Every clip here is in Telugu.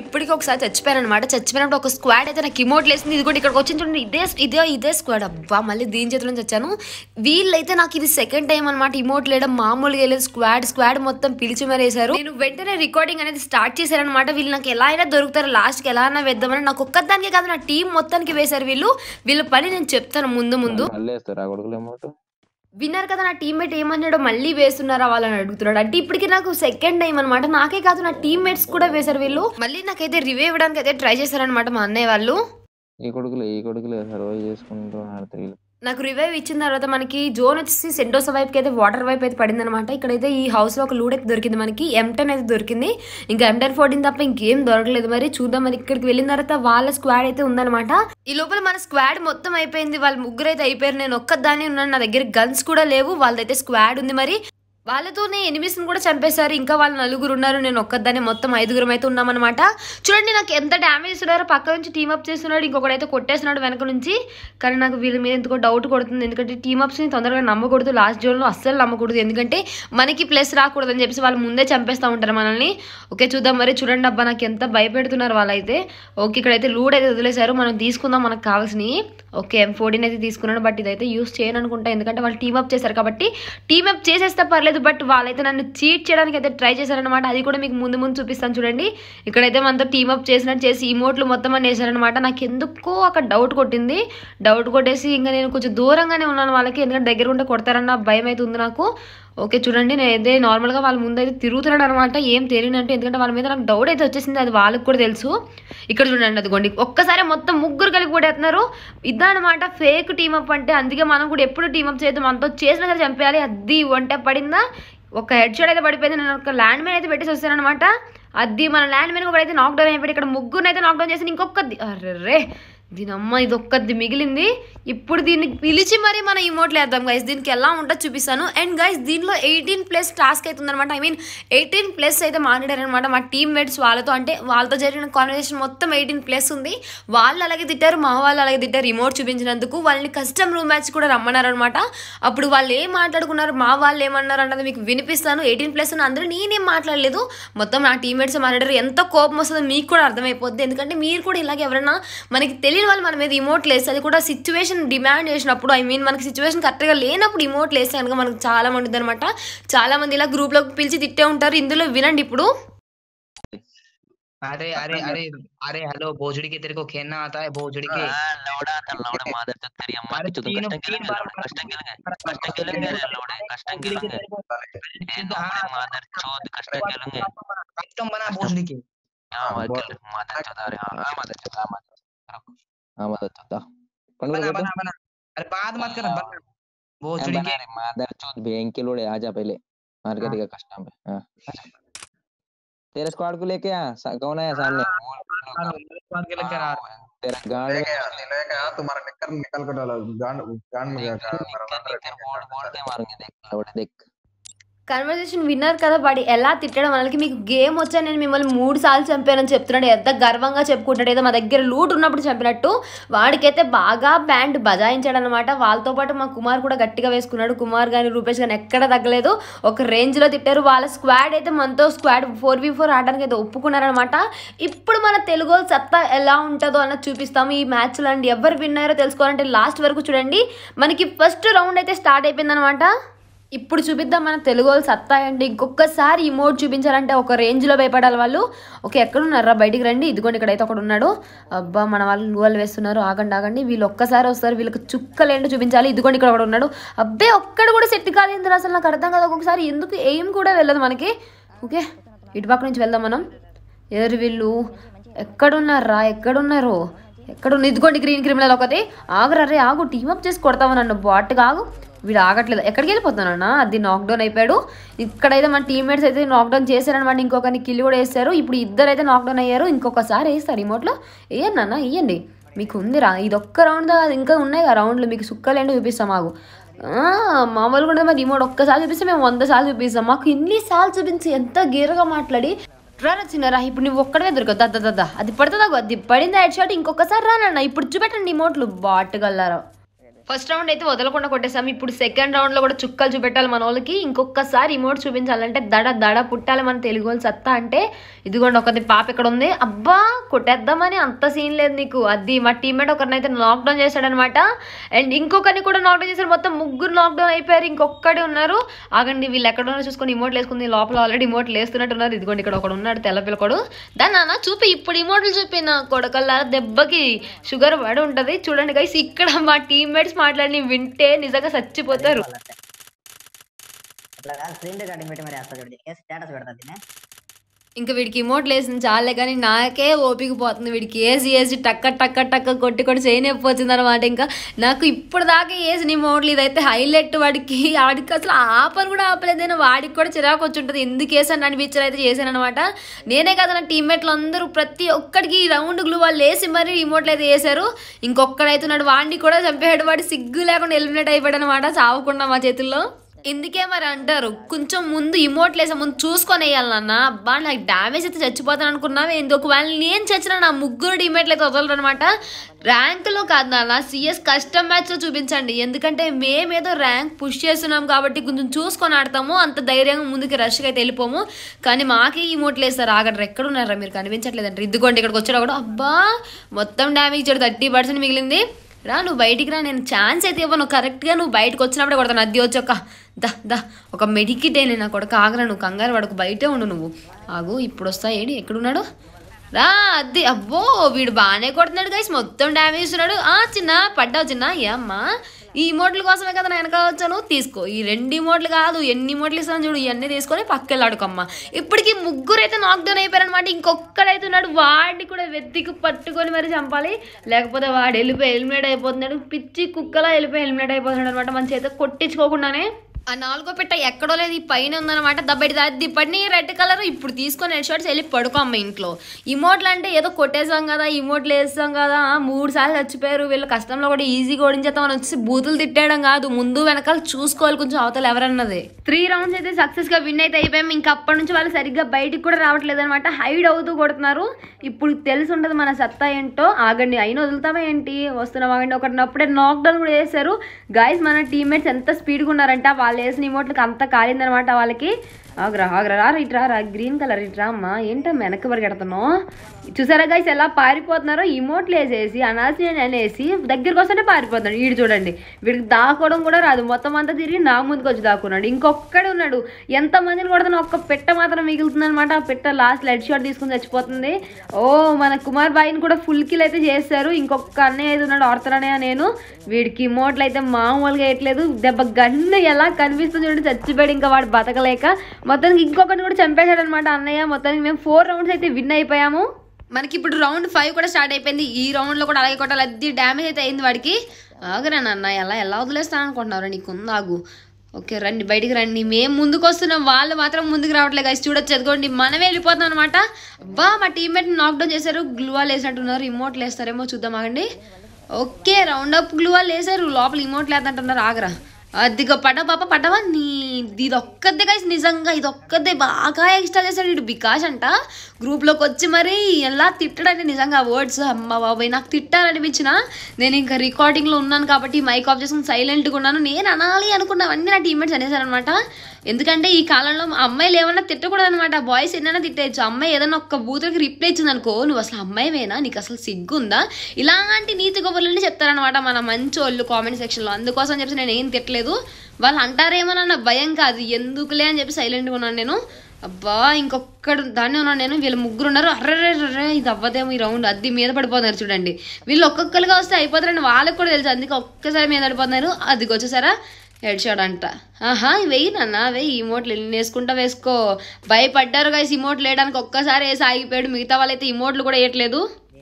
ఇప్పటికీ ఒకసారి అనమాట చచ్చిపోయినప్పుడు ఒక స్క్వాడ్ అయితే నాకు ఇమోట్ లేసింది ఇది కూడా ఇక్కడికి వచ్చింది ఇదే ఇదే ఇదే స్క్వాడ్ అబ్బా మళ్ళీ దీని చేతిలో చచ్చాను వీళ్ళైతే నాకు ఇది సెకండ్ టైం అనమాట ఇమోట్ లేడం మామూలుగా లేదు స్క్వాడ్ స్క్వాడ్ మొత్తం పిలిచి మరేశారు నేను వెంటనే రికార్డింగ్ అనేది స్టార్ట్ చేశారనమాట వీళ్ళు నాకు ఎలా అయినా దొరుకుతారు లాస్ట్కి ఎలా అయినా వేద్దామని నాకు ఒక్కదానికే కాదు నా టీం మొత్తానికి వేశారు వీళ్ళు వీళ్ళ పని నేను చెప్తాను ముందు ముందు విన్నారు కదా నా టీమ్మేట్ ఏమన్నాడో మళ్ళీ వేస్తున్నారా వాళ్ళని అడుగుతున్నాడు అంటే ఇప్పటికి నాకు సెకండ్ టైం అనమాట నాకే కాదు నా టీమ్మేట్స్ కూడా వేశారు వీళ్ళు మళ్ళీ నాకైతే రివ్యూ ఇవ్వడానికి అయితే ట్రై చేశారనమాట మా అన్నయ్య వాళ్ళు ఈ కొడుకులు ఈ కొడుకులు సర్వైవ్ చేసుకుంటూ నాకు రివైవ్ ఇచ్చిన తర్వాత మనకి జోన్ వచ్చేసి సెండోస వైపుకి అయితే వాటర్ వైప్ అయితే పడింది అనమాట ఇక్కడైతే ఈ హౌస్లో ఒక లూడ్ అయితే దొరికింది మనకి టెన్ అయితే దొరికింది ఇంకా టెన్ ఫోర్టీన్ తప్ప ఇంకేం దొరకలేదు మరి చూద్దాం మరి ఇక్కడికి వెళ్ళిన తర్వాత వాళ్ళ స్క్వాడ్ అయితే ఉందనమాట ఈ లోపల మన స్క్వాడ్ మొత్తం అయిపోయింది వాళ్ళ ముగ్గురు అయితే అయిపోయారు నేను ఒక్కదాన్ని ఉన్నాను నా దగ్గర గన్స్ కూడా లేవు వాళ్ళదైతే స్క్వాడ్ ఉంది మరి వాళ్ళతోనే ఎనిమిస్ని కూడా చంపేశారు ఇంకా వాళ్ళు నలుగురు ఉన్నారు నేను ఒక్కదాన్ని మొత్తం ఐదుగురం అయితే ఉన్నామన్నమాట చూడండి నాకు ఎంత డ్యామేజ్ ఇస్తున్నారో పక్క నుంచి టీమప్ చేస్తున్నాడు ఇంకొకడైతే కొట్టేస్తున్నాడు వెనక నుంచి కానీ నాకు వీళ్ళ మీద ఎందుకో డౌట్ కొడుతుంది ఎందుకంటే టీమప్స్ని తొందరగా నమ్మకూడదు లాస్ట్ జోన్లో అస్సలు నమ్మకూడదు ఎందుకంటే మనకి ప్లస్ రాకూడదని చెప్పేసి వాళ్ళు ముందే చంపేస్తూ ఉంటారు మనల్ని ఓకే చూద్దాం మరి చూడండి అబ్బా నాకు ఎంత భయపెడుతున్నారు వాళ్ళైతే ఓకే ఇక్కడైతే లూడ్ అయితే వదిలేశారు మనం తీసుకుందాం మనకు కావాల్సినవి ఓకే ఎం ఫోర్టీన్ అయితే తీసుకున్నాను బట్ ఇదైతే యూస్ చేయను అనుకుంటా ఎందుకంటే వాళ్ళు టీమప్ చేశారు కాబట్టి టీమప్ చేసేస్తే పర్లేదు తెలియదు బట్ వాళ్ళైతే నన్ను చీట్ చేయడానికి అయితే ట్రై చేశారనమాట అది కూడా మీకు ముందు ముందు చూపిస్తాను చూడండి ఇక్కడైతే మనతో టీమప్ చేసినట్టు చేసి ఇమోట్లు మొత్తం అని వేసారనమాట నాకు ఎందుకో అక్కడ డౌట్ కొట్టింది డౌట్ కొట్టేసి ఇంకా నేను కొంచెం దూరంగానే ఉన్నాను వాళ్ళకి ఎందుకంటే దగ్గర ఉంటే కొడతారన్న భయం అయితే ఉంది నాకు ఓకే చూడండి నేను అయితే నార్మల్గా వాళ్ళ ముందు అయితే తిరుగుతున్నాడు అనమాట ఏం తెలియనంటే ఎందుకంటే వాళ్ళ మీద నాకు డౌట్ అయితే వచ్చేసింది అది వాళ్ళకి కూడా తెలుసు ఇక్కడ చూడండి అదిగోండి ఒక్కసారి మొత్తం ముగ్గురు కలిపి పడేస్తున్నారు ఇదనమాట ఫేక్ టీమప్ అంటే అందుకే మనం కూడా ఎప్పుడు టీమప్ చేద్దాం మనతో చేసిన కదా చంపేయాలి అది వంట పడిందా ఒక హెడ్ షాట్ అయితే పడిపోయింది నేను ఒక ల్యాండ్ మ్యాన్ అయితే పెట్టేసి వస్తానమాట అది మన ల్యాండ్ మ్యాన్ కూడా అయితే నాక్డౌన్ అయిపోయి ఇక్కడ ముగ్గురు అయితే నాక్డౌన్ చేసి ఇంకొక అర్రే దీని అమ్మ ఇది ఒక్కది మిగిలింది ఇప్పుడు దీన్ని పిలిచి మరి మనం ఇమోట్లు వేద్దాం గైస్ దీనికి ఎలా ఉంటా చూపిస్తాను అండ్ గైస్ దీనిలో ఎయిటీన్ ప్లస్ టాస్క్ అవుతుందనమాట ఐ మీన్ ఎయిటీన్ ప్లస్ అయితే మాట్లాడారనమాట మా టీమ్ మేట్స్ వాళ్ళతో అంటే వాళ్ళతో జరిగిన కాన్వర్సేషన్ మొత్తం ఎయిటీన్ ప్లస్ ఉంది వాళ్ళు అలాగే తిట్టారు మా వాళ్ళు అలాగే తిట్టారు రిమోట్ చూపించినందుకు వాళ్ళని కస్టమ్ రూమ్ మ్యాచ్ కూడా రమ్మన్నారు అనమాట అప్పుడు వాళ్ళు ఏం మాట్లాడుకున్నారు మా వాళ్ళు ఏమన్నారు అన్నది మీకు వినిపిస్తాను ఎయిటీన్ ప్లస్ అని అందరూ నేనేం మాట్లాడలేదు మొత్తం నా మేట్స్ మాట్లాడారు ఎంత కోపం వస్తుందో మీకు కూడా అర్థమైపోద్ది ఎందుకంటే మీరు కూడా ఇలాగే ఎవరైనా మనకి తెలియదు తెలియని వాళ్ళు మన మీద ఇమోట్ లేస్తే అది కూడా సిచ్యువేషన్ డిమాండ్ చేసినప్పుడు ఐ మీన్ మనకి సిచ్యువేషన్ కరెక్ట్గా లేనప్పుడు ఇమోట్ లేస్తే కనుక మనకు చాలా మంది ఉందన్నమాట చాలా మంది ఇలా గ్రూప్ లో పిలిచి తిట్టే ఉంటారు ఇందులో వినండి ఇప్పుడు అరే అరే అరే అరే హలో భోజుడికి తిరిగి కేన్న ఆతా భోజుడికి భోజుడికి हाँ मदद चोदा बना बना बना अरे बात मत कर हाँ। बना वो चुड़ी के मादर चोद बैंक के लोड़े आजा पहले मार के दिखा कस्टम पे तेरे स्क्वाड को लेके आ कौन है सामने हाँ, स्क्वाड के हाँ, लेके आ तेरा गांड लेके आ लेके आ तुम्हारा निकल निकल के डाला गांड गांड में गया बोर्ड बोर्ड पे मारेंगे देख लोड़े देख కన్వర్జేషన్ విన్నారు కదా వాడు ఎలా తిట్టడం వాళ్ళకి మీకు గేమ్ వచ్చా నేను మిమ్మల్ని మూడు సార్లు చంపానని చెప్తున్నాడు ఎంత గర్వంగా చెప్పుకుంటాడు ఏదో మా దగ్గర లూట్ ఉన్నప్పుడు చంపినట్టు వాడికైతే బాగా బ్యాండ్ బజాయించాడు అనమాట వాళ్ళతో పాటు మా కుమార్ కూడా గట్టిగా వేసుకున్నాడు కుమార్ కానీ రూపేష్ కానీ ఎక్కడ తగ్గలేదు ఒక రేంజ్లో తిట్టారు వాళ్ళ స్క్వాడ్ అయితే మనతో స్క్వాడ్ ఫోర్ వి ఫోర్ ఆడడానికి అయితే ఒప్పుకున్నారనమాట ఇప్పుడు మన తెలుగు సత్తా ఎలా ఉంటుందో అన్నది చూపిస్తాము ఈ మ్యాచ్లో అండి ఎవరు విన్నారో తెలుసుకోవాలంటే లాస్ట్ వరకు చూడండి మనకి ఫస్ట్ రౌండ్ అయితే స్టార్ట్ అయిపోయిందనమాట ఇప్పుడు చూపిద్దాం మన తెలుగు వాళ్ళు సత్తా అండి ఇంకొకసారి ఈ మోడ్ చూపించాలంటే ఒక రేంజ్లో భయపడాలి వాళ్ళు ఓకే ఉన్నారా బయటికి రండి ఇదిగోండి ఇక్కడైతే ఒకడు ఉన్నాడు అబ్బా మన వాళ్ళు నువ్వులు వేస్తున్నారు ఆగండి ఆగండి వీళ్ళు ఒక్కసారి వస్తారు వీళ్ళకి చుక్కలేండి చూపించాలి ఇదిగోండి ఇక్కడ ఒకడు ఉన్నాడు అబ్బే ఒక్కడు కూడా శక్తి కాలేదు అసలు నాకు అర్థం కదా ఒక్కొక్కసారి ఎందుకు ఏం కూడా వెళ్ళదు మనకి ఓకే ఇటుపక్క నుంచి వెళ్దాం మనం ఎవరు వీళ్ళు ఎక్కడున్నారా ఎక్కడున్నారు ఎక్కడున్న ఇదిగోండి గ్రీన్ క్రిమినల్ ఒకటి ఆగురా ఆగు టీమప్ చేసి కొడతామని అన్న బాట్గా ఆగు వీడు ఆగట్లేదు ఎక్కడికి అన్న అది నాక్డౌన్ అయిపోయాడు ఇక్కడైతే మన టీమ్మేట్స్ అయితే నాక్డౌన్ చేశారనమాట ఇంకొకరిని కిల్ కూడా వేస్తారు ఇప్పుడు ఇద్దరు అయితే నాక్డౌన్ అయ్యారు ఇంకొకసారి వేస్తారు రిమోట్లో వేయండి అన్న వేయండి మీకు ఉందిరా ఇది ఒక్క రౌండ్ ఇంకా ఉన్నాయి కదా రౌండ్లు మీకు సుక్కలేండి చూపిస్తాం మాకు మామూలుగా ఉండదు మరి రిమోట్ ఒక్కసారి చూపిస్తే మేము వంద సార్లు చూపిస్తాం మాకు ఇన్నిసార్లు చూపించి ఎంత గీరగా మాట్లాడి రానా చిన్నరా ఇప్పుడు నువ్వు ఒక్కడే దొరకదు దద్ద అది పడుతుందా అది పడింది హెడ్ షాట్ ఇంకొకసారి రానన్న ఇప్పుడు చూపెట్టండి రిమోట్లు బాట్గల్లారా ఫస్ట్ రౌండ్ అయితే వదలకుండా కొట్టేసాం ఇప్పుడు సెకండ్ రౌండ్ లో కూడా చుక్కలు చూపెట్టాలి మన వాళ్ళకి ఇంకొకసారి ఇమోట్ చూపించాలంటే దడ దడ పుట్టాలి మన తెలుగు వాళ్ళు సత్తా అంటే ఇదిగోండి ఒకది పాప ఇక్కడ ఉంది అబ్బా కొట్టేద్దామని అంత సీన్ లేదు నీకు అది మా మేట్ ఒకరినైతే లాక్ లాక్డౌన్ చేశాడనమాట అండ్ ఇంకొకరిని కూడా లాక్డౌన్ చేశారు మొత్తం ముగ్గురు లాక్డౌన్ అయిపోయారు ఇంకొక్కడే ఉన్నారు ఆగండి వీళ్ళు ఎక్కడ ఉన్నారో చూసుకొని ఇమోట్లు వేసుకుంది లోపల ఆల్రెడీ వేస్తున్నట్టు ఉన్నారు ఇదిగోండి ఇక్కడ ఒకడు ఉన్నాడు తెల్ల పిల్లకొడు దాని నాన్న చూపి ఇప్పుడు ఇమోట్లు చూపి నా కొడకల్లా దెబ్బకి షుగర్ పడి ఉంటుంది చూడండి గైస్ ఇక్కడ మా టీమ్మేట్స్ డీటెయిల్స్ మాట్లాడి వింటే నిజంగా చచ్చిపోతారు అట్లా మరి స్టేటస్ ఇంకా వీడికి ఇమోట్ వేసిన చాలే కానీ నాకే ఓపిక పోతుంది వీడికి ఏజ్ ఏజ్ టక్క టక్క టక్క కొట్టి కొట్టి చేయనొప్పి వచ్చింది అనమాట ఇంకా నాకు ఇప్పుడు దాకా వేసిన ఇమోట్లు ఇదైతే హైలైట్ వాడికి వాడికి అసలు ఆపని కూడా ఆపలేదని వాడికి కూడా చిరాకు వచ్చి ఉంటుంది ఎందుకు వేసాను పిచ్చర్ అయితే చేశాను అనమాట నేనే కాదు నా టీమ్మేట్లు అందరూ ప్రతి ఒక్కడికి రౌండ్ గ్లూ వాళ్ళు వేసి మరీ ఇమోట్లు అయితే వేశారు ఇంకొక్కడైతే ఉన్నాడు వాడిని కూడా చంపేయాడు వాడు సిగ్గు లేకుండా ఎలిమినేట్ అయిపోయాడు అనమాట చావకుండా మా చేతుల్లో ఇందుకే మరి అంటారు కొంచెం ముందు ఇమోట్ లేసే ముందు చూసుకొని వేయాలన్న అబ్బా నాకు డ్యామేజ్ అయితే చచ్చిపోతాను అనుకున్నావు ఇందు ఒకవేళ నేను చచ్చిన నా ముగ్గురు డిమేట్లు అయితే వదలరు అనమాట ర్యాంక్లో కాదు నాన్న సిఎస్ కష్టం మ్యాచ్లో చూపించండి ఎందుకంటే మేమేదో ర్యాంక్ పుష్ చేస్తున్నాం కాబట్టి కొంచెం చూసుకొని ఆడతాము అంత ధైర్యంగా ముందుకి రష్గా అయితే వెళ్ళిపోము కానీ మాకే లేదు సార్ ఆగడరు ఎక్కడున్నారా మీరు కనిపించట్లేదండి ఇదిగోండి ఇక్కడికి వచ్చాడు అబ్బా మొత్తం డ్యామేజ్ చేయడు థర్టీ పర్సెంట్ మిగిలింది రా నువ్వు బయటికి రా నేను ఛాన్స్ అయితే ఇవ్వను కరెక్ట్గా నువ్వు బయటకు వచ్చినప్పుడే కొడతాను అది వచ్చి ఒక దా దా ఒక మెడికిటే నేను కొడక ఆగరా నువ్వు కంగారు వాడుకు బయటే ఉండు నువ్వు ఆగు ఇప్పుడు వస్తా ఏడి ఎక్కడున్నాడు రా అది అబ్బో వీడు బాగానే కొడుతున్నాడు గైస్ మొత్తం డ్యామేజ్ ఉన్నాడు ఆ చిన్న పడ్డావు చిన్న ఏ అమ్మా ఈ ఇమోట్ల కోసమే కదా నేను వచ్చాను తీసుకో ఈ రెండు ఇమోట్లు కాదు ఎన్ని ఇమోట్లు ఇస్తాను చూడు ఇవన్నీ తీసుకొని పక్కెళ్ళాడుకమ్మ ఇప్పటికీ ముగ్గురు అయితే నాక్డౌన్ అయిపోయారనమాట ఇంకొక్కడైతే ఉన్నాడు వాడిని కూడా వెతికి పట్టుకొని మరి చంపాలి లేకపోతే వాడు వెళ్ళిపోయి హెల్మెట్ అయిపోతున్నాడు పిచ్చి కుక్కలా వెళ్ళిపోయి హెల్మెట్ అయిపోతున్నాడు అనమాట మంచి అయితే కొట్టించుకోకుండానే ఆ నాలుగో పిట్ట ఎక్కడో లేదు ఈ పైన ఉందనమాట దబ్బడి దిప్పటిని రెడ్ కలర్ ఇప్పుడు తీసుకొని హెడ్ షార్ట్స్ వెళ్ళి అమ్మ ఇంట్లో ఇమోట్లు అంటే ఏదో కొట్టేసాం కదా ఇమోట్లు వేస్తాం కదా మూడు సార్లు చచ్చిపోయారు వీళ్ళ కష్టంలో కూడా ఈజీగా ఓడించేస్తాం అని వచ్చి బూతులు తిట్టేయడం కాదు ముందు వెనకాల చూసుకోవాలి కొంచెం అవతల ఎవరన్నది త్రీ రౌండ్స్ అయితే సక్సెస్ గా విన్ అయితే అయిపోయాం ఇంకా అప్పటి నుంచి వాళ్ళు సరిగ్గా బయటికి కూడా రావట్లేదు అనమాట హైడ్ అవుతూ కొడుతున్నారు ఇప్పుడు తెలిసి ఉండదు మన సత్తా ఏంటో ఆగండి అయిన వదులుతామా ఏంటి వస్తున్నాం ఆగండి ఒకటినప్పుడే నాక్ డౌన్ కూడా చేశారు గాయస్ మన టీమ్మేట్స్ ఎంత స్పీడ్గా ఉన్నారంటే వాళ్ళు వాళ్ళు వేసిన ఇమోట్లకి అంత కాలిందనమాట వాళ్ళకి ఆగ్రా ఆగ్రా రా ఇట్రా రా గ్రీన్ కలర్ ఇట్రా అమ్మ ఏంటో వెనక్కి పరిగెడుతున్నాం చూసారా గైస్ ఎలా పారిపోతున్నారో ఇమోట్లు వేసేసి అనాల్సిన అనేసి దగ్గరికి వస్తుంటే పారిపోతున్నాడు వీడు చూడండి వీడికి దాకోవడం కూడా రాదు మొత్తం అంతా తిరిగి నా ముందుకు వచ్చి దాక్కున్నాడు ఇంకొక్కడే ఉన్నాడు ఎంతమందిని కొడుతున్న ఒక్క పెట్ట మాత్రం మిగులుతుంది అనమాట ఆ పెట్ట లాస్ట్ లెడ్ షాట్ తీసుకుని చచ్చిపోతుంది ఓ మన కుమార్ బాయిని కూడా ఫుల్ కిల్ అయితే చేస్తారు ఇంకొక అన్నయ్య అయితే ఉన్నాడు ఆడతాననే నేను వీడికి ఇమోట్లు అయితే మామూలుగా వేయట్లేదు దెబ్బ గన్ను ఎలా కనిపిస్తుంది చూడండి చచ్చిపోయాడు ఇంకా వాడు బతకలేక మొత్తానికి ఇంకొకటి కూడా చంపేశాడు అనమాట అన్నయ్య మొత్తానికి మేము ఫోర్ రౌండ్స్ అయితే విన్ అయిపోయాము మనకి ఇప్పుడు రౌండ్ ఫైవ్ కూడా స్టార్ట్ అయిపోయింది ఈ రౌండ్లో కూడా అలాగే కొట్టాలి అది డ్యామేజ్ అయితే అయింది వాడికి ఆగరా నాన్న ఎలా ఎలా వదిలేస్తాను అనుకుంటున్నారు ఆగు ఓకే రండి బయటికి రండి మేము ముందుకు వస్తున్నాం వాళ్ళు మాత్రం ముందుకు రావట్లేదు గైస్ చూడొచ్చు చదువుకోండి మనమే వెళ్ళిపోతాం అనమాట బా మా టీమ్మేట్ నాక్డౌన్ చేశారు గ్లూవాలు వేసినట్టున్నారు రిమోట్ వేస్తారేమో చూద్దాం ఆగండి ఓకే రౌండ్ అప్ గ్లూవాల్ వేసారు లోపల ఇమోట్ లేదంటున్నారు ఆగరా అదిగో పడవ పాప పడవ నీ ఇది ఒక్కదే కలిసి నిజంగా ఇది ఒక్కదే బాగా ఇన్స్టాల్ చేశాడు ఇటు బికాష్ అంట గ్రూప్లోకి వచ్చి మరి ఎలా తిట్టడానికి నిజంగా వర్డ్స్ అమ్మ బాబాయ్ నాకు తిట్టాలనిపించిన నేను ఇంకా రికార్డింగ్లో ఉన్నాను కాబట్టి మైక్ ఆఫ్ చేసుకుని సైలెంట్గా ఉన్నాను నేను అనాలి అనుకున్నవన్నీ నా టీమ్మేట్స్ అనేసారనమాట ఎందుకంటే ఈ కాలంలో అమ్మాయిలు ఏమన్నా తిట్టకూడదు అనమాట బాయ్స్ ఏదైనా తిట్టేయచ్చు అమ్మాయి ఏదైనా ఒక్క బూతులకి రిప్లై ఇచ్చిందనుకో నువ్వు అసలు అమ్మాయివేనా నీకు అసలు సిగ్గుందా ఇలాంటి నీతి గొప్పలని చెప్తారనమాట మన మంచి వాళ్ళు కామెంట్ సెక్షన్లో అందుకోసం చెప్పి నేను ఏం తిట్టలేదు వాళ్ళు అంటారేమోనన్న భయం కాదు ఎందుకులే అని చెప్పి సైలెంట్గా ఉన్నాను నేను అబ్బా ఇంకొక్కడు దాన్ని ఉన్నాను నేను వీళ్ళు ముగ్గురు ఉన్నారు అర్రర్రర్రే ఇది అవ్వదేమో ఈ రౌండ్ అది మీద పడిపోతున్నారు చూడండి వీళ్ళు ఒక్కొక్కరుగా వస్తే అయిపోతారని వాళ్ళకి కూడా తెలుసు అందుకే ఒక్కసారి మీద పడిపోతున్నారు అది వచ్చేసారా ఏడ్చాడంట ఆహా వెయ్యి నాన్న వెయ్యి ఇమోట్లు ఎన్ని వేసుకుంటా వేసుకో భయపడ్డారు గైస్ ఇమోట్లు వేయడానికి ఒక్కసారి వేసి ఆగిపోయాడు మిగతా వాళ్ళైతే ఇమోట్లు కూడా వేయట్లేదు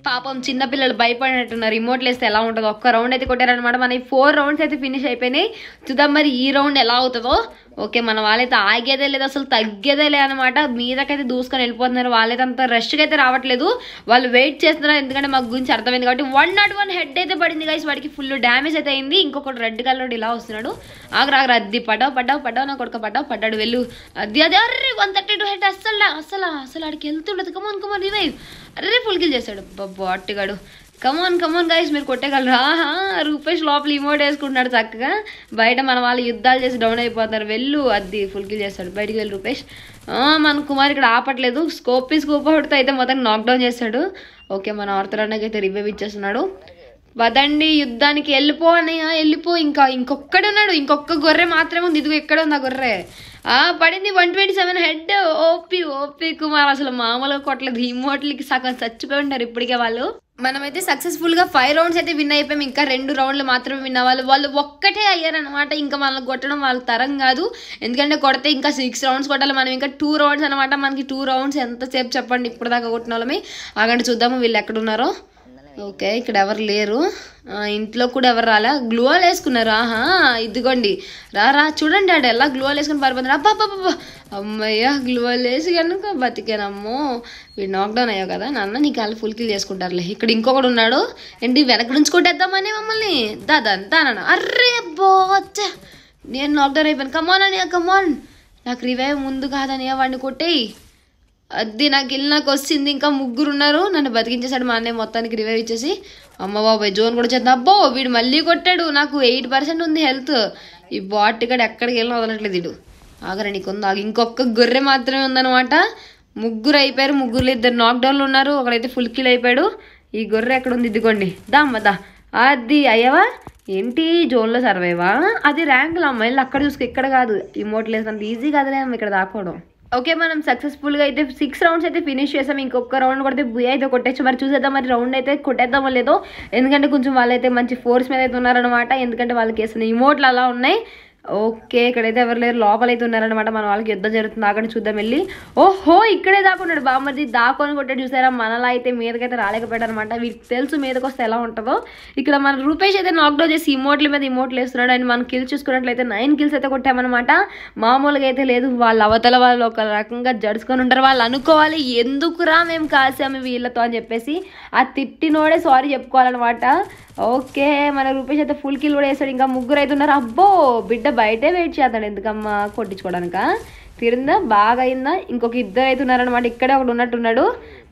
పాపం చిన్నపిల్లలు భయపడినట్టున్నారు రిమోట్లు వేస్తే ఎలా ఉంటుందో ఒక్క రౌండ్ అయితే కొట్టారనమాట మన ఫోర్ రౌండ్స్ అయితే ఫినిష్ అయిపోయినాయి చూద్దాం మరి ఈ రౌండ్ ఎలా అవుతుందో ఓకే మన వాళ్ళైతే ఆగేదే లేదు అసలు తగ్గేదే లేదు అనమాట మీదకైతే దూసుకొని వెళ్ళిపోతున్నారు వాళ్ళైతే అంత రష్గా అయితే రావట్లేదు వాళ్ళు వెయిట్ చేస్తున్నారు ఎందుకంటే మాకు గురించి అర్థమైంది కాబట్టి వన్ నాట్ వన్ హెడ్ అయితే పడింది కాసి వాడికి ఫుల్ డ్యామేజ్ అయితే అయింది ఇంకొకటి రెడ్ కలర్ ఇలా వస్తున్నాడు ఆగరా ఆగ్ర అద్ది పడ్డావు పడ్డావు పడ్డావు నా కొడుకు పడ్డావు పడ్డాడు వెళ్ళు అది అదే అర్రీ వన్ థర్టీ టూ హెడ్ అస్సలు అసలు అసలు ఆడికి వెళ్తుండదు కమ్మ కమోన్ రివైవ్ అర్రీ ఫుల్ కిల్ చేశాడు అట్టుగాడు కమోన్ కమోన్ గాయస్ మీరు కొట్టేయగలరా రూపేష్ లోపల ఇమోట్ వేసుకుంటున్నాడు చక్కగా బయట మన వాళ్ళు యుద్ధాలు చేసి డౌన్ అయిపోతారు వెళ్ళు అది ఫుల్ఫిల్ చేస్తాడు బయటికి వెళ్ళి రూపేష్ మన కుమార్ ఇక్కడ ఆపట్లేదు స్కోప్ స్కోప్ అవుట్తో అయితే మొత్తం నాక్డౌన్ చేస్తాడు ఓకే మన ఆర్థరానికి అయితే రివ్యూ ఇచ్చేస్తున్నాడు వదండి యుద్ధానికి వెళ్ళిపో అని వెళ్ళిపో ఇంకా ఇంకొక్కడే ఉన్నాడు ఇంకొక గొర్రె మాత్రమే ఉంది ఇదిగో ఎక్కడ ఉంది ఆ గొర్రె ఆ పడింది one twenty seven head OP OP Kumar అసలు మామూలుగా కొట్టలేదు ఇమోట్లకి సగం చచ్చిపోయి ఉంటారు ఇప్పటికే వాళ్ళు మనమైతే సక్సెస్ఫుల్గా ఫైవ్ రౌండ్స్ అయితే విన్ అయిపోయాం ఇంకా రెండు రౌండ్లు మాత్రమే విన్న వాళ్ళు వాళ్ళు ఒక్కటే అయ్యారనమాట ఇంకా మనల్ని కొట్టడం వాళ్ళ తరం కాదు ఎందుకంటే కొడితే ఇంకా సిక్స్ రౌండ్స్ కొట్టాలి మనం ఇంకా టూ రౌండ్స్ అనమాట మనకి టూ రౌండ్స్ ఎంతసేపు చెప్పండి ఇప్పుడు దాకా కొట్టిన వాళ్ళమే ఆగండి చూద్దాము వీళ్ళు ఎక్కడున్నారో ఓకే ఇక్కడ ఎవరు లేరు ఇంట్లో కూడా ఎవరు రాలా గ్లూవాలు వేసుకున్నారు ఆహా ఇదిగోండి రా రా చూడండి ఆడ ఎలా గ్లూవాలు వేసుకుని పారిపోతుంది అబ్బా అబ్బా అమ్మయ్యా గ్లూవాలు వేసి కనుక బతికేనమ్మో వీడు నాక్డౌన్ అయ్యావు కదా నాన్న నీ ఫుల్ కిల్ చేసుకుంటారులే ఇక్కడ ఇంకొకడు ఉన్నాడు ఏంటి వెనక నుంచి కొట్టేద్దామని మమ్మల్ని దాదా దానన్నా అర్రే బోచ్చ నేను నాక్డౌన్ అయిపోయాను కమాన్ అని కమాన్ నాకు రివైవ్ ముందు కాదని వాడిని కొట్టేయి అది నాకు ఇల్లు నాకు వచ్చింది ఇంకా ముగ్గురు ఉన్నారు నన్ను బతికించేశాడు మా అన్నయ్య మొత్తానికి రివైవ్ ఇచ్చేసి అమ్మ బాబాయ్ జోన్ కూడా చేద్దాం అబ్బో వీడు మళ్ళీ కొట్టాడు నాకు ఎయిట్ పర్సెంట్ ఉంది హెల్త్ ఈ బాట్ ఇక్కడ ఎక్కడికి వెళ్ళినా వదలట్లేదు వీడు ఆగరా నీకు ఉంది ఆగు ఇంకొక గొర్రె మాత్రమే ఉందనమాట ముగ్గురు అయిపోయారు ముగ్గురులో ఇద్దరు నాక్డౌన్లు ఉన్నారు ఒకడైతే ఫుల్ కిల్ అయిపోయాడు ఈ గొర్రె ఎక్కడ ఉంది ఇదిగోండి దా అమ్మ దా అది అయ్యవా ఏంటి జోన్లో సర్వైవా అది ర్యాంకులు అమ్మాయిలు అక్కడ చూసుకో ఇక్కడ కాదు ఈ మోటలేసినంత ఈజీ కాదులే అమ్మ ఇక్కడ దాక్కోవడం ఓకే మనం సక్సెస్ఫుల్గా అయితే సిక్స్ రౌండ్స్ అయితే ఫినిష్ చేసాం ఇంకొక రౌండ్ కొడితే భూయా అయితే కొట్టచ్చు మరి చూసేద్దాం మరి రౌండ్ అయితే కొట్టేద్దామో లేదో ఎందుకంటే కొంచెం వాళ్ళైతే మంచి ఫోర్స్ మీద అయితే ఉన్నారనమాట ఎందుకంటే వాళ్ళకి వేసిన ఇమోట్లు అలా ఉన్నాయి ఓకే ఇక్కడైతే ఎవరు లేరు లోపలైతే ఉన్నారనమాట మన వాళ్ళకి యుద్ధం జరుగుతుంది అక్కడ చూద్దాం వెళ్ళి ఓహో ఇక్కడే దాక్కున్నాడు బామ్మర్ది దాకొని కొట్టాడు చూసారా మనలా అయితే మీదకైతే రాలేకపోయాడు అనమాట వీరికి తెలుసు మీదకి వస్తే ఎలా ఉంటుందో ఇక్కడ మన రూపేష్ అయితే నాక్డౌన్ చేసి ఇమోట్ల మీద ఇమోట్లు వేస్తున్నాడు అండ్ మనం కిల్ చూసుకున్నట్లయితే నైన్ కిల్స్ అయితే కొట్టామన్నమాట మామూలుగా అయితే లేదు వాళ్ళ అవతల వాళ్ళు ఒక రకంగా జడుచుకొని ఉంటారు వాళ్ళు అనుకోవాలి ఎందుకురా మేము కాసాము వీళ్ళతో అని చెప్పేసి ఆ తిట్టినోడే సారీ చెప్పుకోవాలన్నమాట ఓకే మన రూపేష్ అయితే ఫుల్ కిల్ కూడా వేస్తాడు ఇంకా ముగ్గురు అయితే ఉన్నారు అబ్బో బిడ్డ బయటే వెయిట్ చేస్తాడు ఎందుకమ్మా కొట్టించుకోవడానిక తిరిందా బాగా అయిందా ఇంకొక ఇద్దరు అయితే ఉన్నారనమాట ఇక్కడే ఒకడు ఉన్నట్టున్నాడు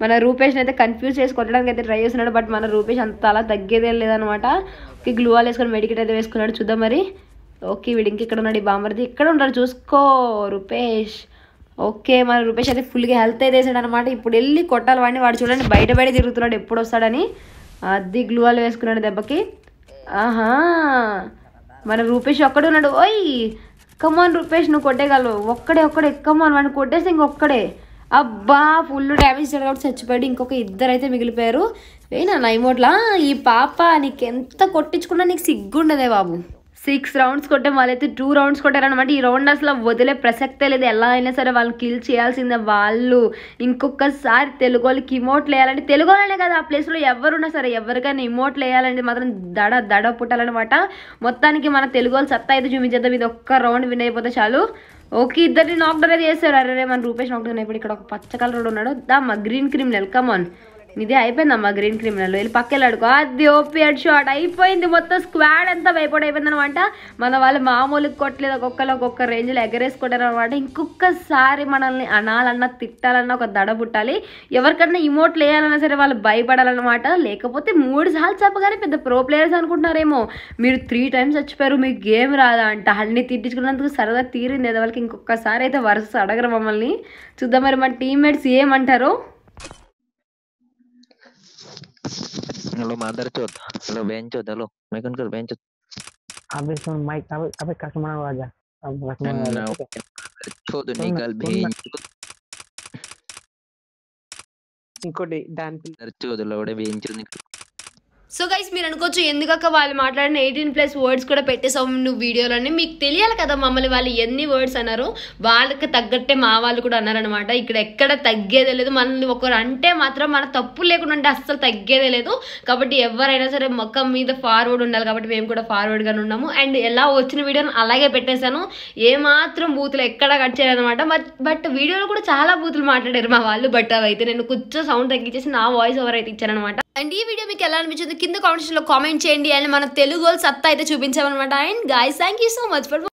మన రూపేష్ని అయితే కన్ఫ్యూజ్ చేసి కొట్టడానికి అయితే ట్రై చేస్తున్నాడు బట్ మన రూపేష్ అంత అలా తగ్గేదే లేదనమాట ఒక గ్లూవాల్ వేసుకొని మెడికేట్ అయితే వేసుకున్నాడు చూద్దాం మరి ఓకే వీడు ఇంక ఇక్కడ ఉన్నాడు ఈ బామర్ది ఇక్కడ ఉంటాడు చూసుకో రూపేష్ ఓకే మన రూపేష్ అయితే ఫుల్గా హెల్త్ అయితే వేసాడు అనమాట ఇప్పుడు వెళ్ళి కొట్టాలి వాడిని వాడు చూడండి బయట బయట తిరుగుతున్నాడు ఎప్పుడు వస్తాడని అది గ్లూవాలు వేసుకున్నాడు దెబ్బకి ఆహా మన రూపేష్ ఒక్కడే ఉన్నాడు ఓయ్ కమాన్ రూపేష్ నువ్వు కొట్టేయగలవు ఒక్కడే ఒక్కడే కమాన్ వాడిని కొట్టేస్తే ఇంకొక్కడే అబ్బా ఫుల్ డ్యామేజ్ కాబట్టి చచ్చిపోయాడు ఇంకొక ఇద్దరు అయితే మిగిలిపోయారు ఏనా నైమోట్లా ఈ పాప నీకెంత కొట్టించుకున్నా నీకు సిగ్గుండదే బాబు సిక్స్ రౌండ్స్ కొట్టే వాళ్ళైతే టూ రౌండ్స్ కొట్టారనమాట ఈ రౌండ్ అసలు వదిలే ప్రసక్తే లేదు ఎలా అయినా సరే వాళ్ళు కిల్ చేయాల్సిందే వాళ్ళు ఇంకొకసారి తెలుగు వాళ్ళకి ఇమోట్లు వేయాలంటే తెలుగు వాళ్ళనే కదా ఆ ప్లేస్లో ఎవరున్నా సరే ఎవరికైనా ఇమోట్లు వేయాలంటే మాత్రం దడ దడ పుట్టాలన్నమాట మొత్తానికి మన తెలుగు వాళ్ళు సత్తా అయితే చూపించేద్దాం ఇది ఒక్క రౌండ్ విన్ అయిపోతే చాలు ఓకే ఇద్దరిని నాక్డౌన్ అయితే చేస్తారు అరే మన రూపేష్ నాక్డౌన్ అయిపోయి ఇక్కడ ఒక పచ్చ కలర్ ఉన్నాడు దామా గ్రీన్ క్రీమ్ వెల్కమ్ అని ఇది అయిపోయిందమ్మా గ్రీన్ క్రిమినల్ వెళ్ళి పక్కెళ్ళాడుకో అది ఓపియడ్ షాట్ అయిపోయింది మొత్తం స్క్వాడ్ అంతా వైపోడ్ అయిపోయిందనమాట మన వాళ్ళు మామూలు కొట్టలేదు ఒక్కొక్కరు ఒక్కొక్క రేంజ్లో ఎగరేసుకుంటారు అనమాట ఇంకొకసారి మనల్ని అనాలన్నా తిట్టాలన్నా ఒక దడ పుట్టాలి ఎవరికన్నా ఇమోట్లు వేయాలన్నా సరే వాళ్ళు భయపడాలన్నమాట లేకపోతే మూడు సార్లు చెప్పగానే పెద్ద ప్రో ప్లేయర్స్ అనుకుంటున్నారేమో మీరు త్రీ టైమ్స్ చచ్చిపోయారు మీకు గేమ్ రాదా అంట అన్ని తిట్టించుకున్నందుకు సరదా తీరింది వాళ్ళకి ఇంకొకసారి అయితే వరుస అడగరు మమ్మల్ని చూద్దాం మరి మన టీమ్మేట్స్ ఏమంటారు lo mother cot lo bencot lo makan ke bencot habis on mic habis habis kasih mana aja habis kasih mana aja cot nikal bencot ఇంకోటి దాని పిల్లర్ చోదులో కూడా వేయించు సో గైస్ మీరు అనుకోవచ్చు ఎందుకక్క వాళ్ళు మాట్లాడిన ఎయిటీన్ ప్లస్ వర్డ్స్ కూడా పెట్టేసావు నువ్వు వీడియోలోనే మీకు తెలియాలి కదా మమ్మల్ని వాళ్ళు ఎన్ని వర్డ్స్ అన్నారు వాళ్ళకి తగ్గట్టే మా వాళ్ళు కూడా అన్నారనమాట ఇక్కడ ఎక్కడ తగ్గేదే లేదు మనల్ని ఒకరు అంటే మాత్రం మన తప్పు లేకుండా అంటే అస్సలు తగ్గేదే లేదు కాబట్టి ఎవరైనా సరే మొక్క మీద ఫార్వర్డ్ ఉండాలి కాబట్టి మేము కూడా ఫార్వర్డ్గానే ఉన్నాము అండ్ ఎలా వచ్చిన వీడియోని అలాగే పెట్టేశాను ఏమాత్రం బూతులు ఎక్కడ కట్ చేయాలన్నమాట బట్ బట్ వీడియోలో కూడా చాలా బూతులు మాట్లాడారు మా వాళ్ళు బట్ అవైతే నేను కొంచెం సౌండ్ తగ్గించేసి నా వాయిస్ ఎవరైతే అయితే ఇచ్చానమాట అండ్ ఈ వీడియో మీకు ఎలా అనిపించింది కింద కామెంట్ లో కామెంట్ చేయండి అండ్ మన తెలుగు సత్తా అయితే చూపించామన్నమాట and guys thank you so much for